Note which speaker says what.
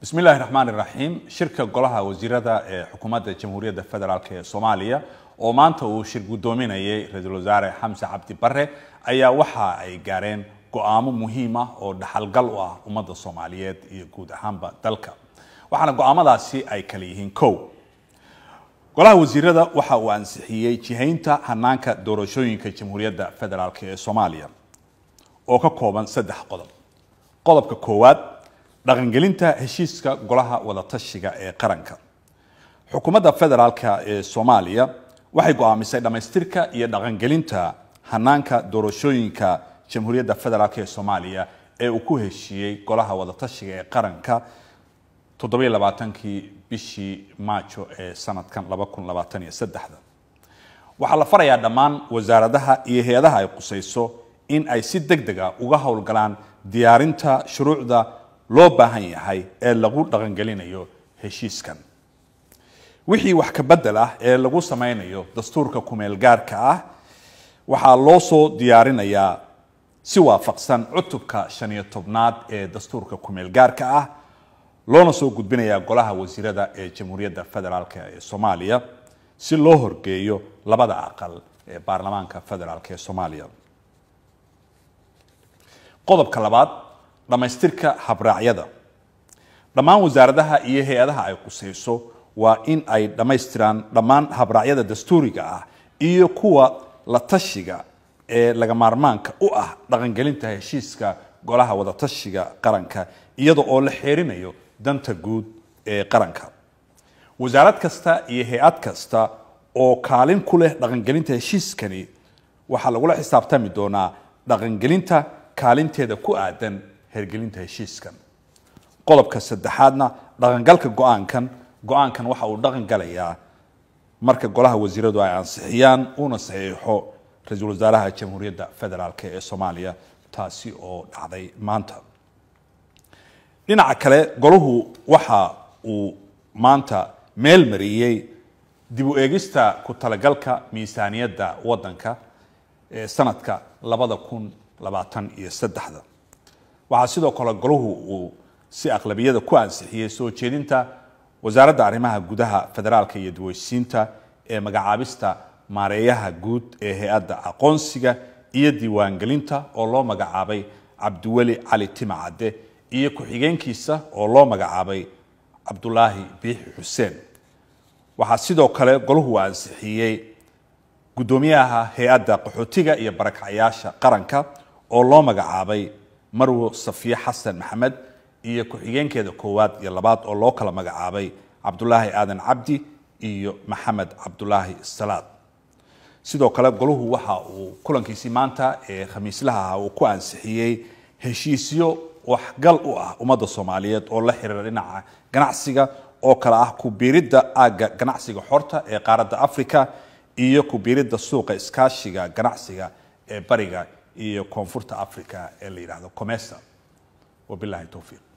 Speaker 1: bismi illaahi raxmaan iraxiim shirka golaha wasiirada ee xukuumadda jamhuuriyadda federaalk ee soomaaliya oo maanta uu shir guddoominayay ra-iisul wasaare xamse cabdi bare ayaa waxa ay gaareen go-aamo muhiim ah oo dhaxalgal u ah ummadda soomaaliyeed iyo guud ahaanba dalka waxaana go-aamadaasi ay kala yihiin kow golaha wasiirada waxa uu ansixiyey jihaynta hanaanka doorashooyinka jamhuuriyadda federaalk ee soomaaliya oo ka kooban saddex qodob qodobka koowaad dhaqangelinta heshiiska golaha wadatashiga ee qaranka xukuumadda federaalka ee soomaaliya waxay go-aamisay dhammaystirka iyo dhaqangelinta hanaanka doorashooyinka jamhuuriyadda federaalk ee soomaaliya ee uu ku heshiiyey golaha wadatashiga ee qaranka toddobaaaankii bishii maajo ee sanadkan waxaa la farayaa dhammaan wasaaradaha iyo hay-adaha ay qusayso in ay si deg dega ah uga howlgalaan diyaarinta shuruucda loo baahan yahay ee lagu dhaqangelinayo heshiiskan wixii wax ka bedel ah ee lagu sameynayo dastuurka kumeelgaarka ah waxaa loo soo diyaarinayaa si waafaqsan cutubka shan iyo tobnaad ee dastuurka kumeelgaarka ah loona soo gudbinayaa golaha wasiirada ee jamhuuriyadda federaalk ee soomaaliya si loo horgeeyo labada aqal ee baarlamaanka federaalk ee soomaaliya qodobka labaad dhammaystirka habraacyada dhammaan wasaaradaha iyo hay-adaha ay qusayso waa in ay dhammaystiraan dhammaan habraacyada dastuuriga ah iyo kuwa la tashiga ee laga maarmaanka u ah dhaqangelinta heshiiska golaha wadatashiga qaranka iyada oo la xeerinayo danta guud ee qaranka wasaarad kasta iyo hay-ad kasta oo kaalin ku leh dhaqangelinta heshiiskani waxaa lagula xisaabtami doonaa dhaqangelinta kaalinteeda ku aadan hergelinta heshiiskan qodobka saddexaadna dhaqangalka go-aankan go-aankan waxa uu dhaqan galayaa marka golaha wasiiradu ay ansixiyaan uuna saxiixo ra-iisul wasaaraha jamhuuriyadda federaalk ee soomaaliya taasi oo dhacday maanta dhinaca kale golahu waxa uu maanta meel mariyey dib u eegista ku talagalka miisaaniyadda waddanka ee sanadka labada kun labaatan iyo saddexda waxaa sidoo kale golahu uu si aqlabiyada ku ansixiyey soo jeedinta wasaaradda arrimaha gudaha federaalka iyo duweysiinta ee magacaabista maareeyaha guud ee hay-adda aqoonsiga iyo diiwaangelinta oo loo magacaabay cabdiweli cali timacadde iyo ku-xigeenkiisa oo loo magacaabay cabdulaahi biixi xuseen waxaa sidoo kale goluhu ansixiyey guddoomiyaha hay-adda qaxootiga iyo barakacyaasha qaranka oo loo magacaabay marwo safiye xasan maxamed iyo ku-xigeenkeeda koowaad iyo labaad oo loo kala magacaabay cabdulaahi aadan cabdi iyo maxamed cabdulaahi salaad sidoo kale golahu waxa uu kulankiisii maanta ee khamiislaha ahaa uu ku ansixiyey heshiisyo waxgal u ah ummadda soomaaliyeed oo la xiriira dhinaca ganacsiga oo kale ah kubiiridda aagga ganacsiga xorta ee qaaradda africa iyo kubiiridda suuqa iskaashiga ganacsiga ee bariga iyo koonfurta africa ee la yidhaahdo comesa wabilahi towfiiq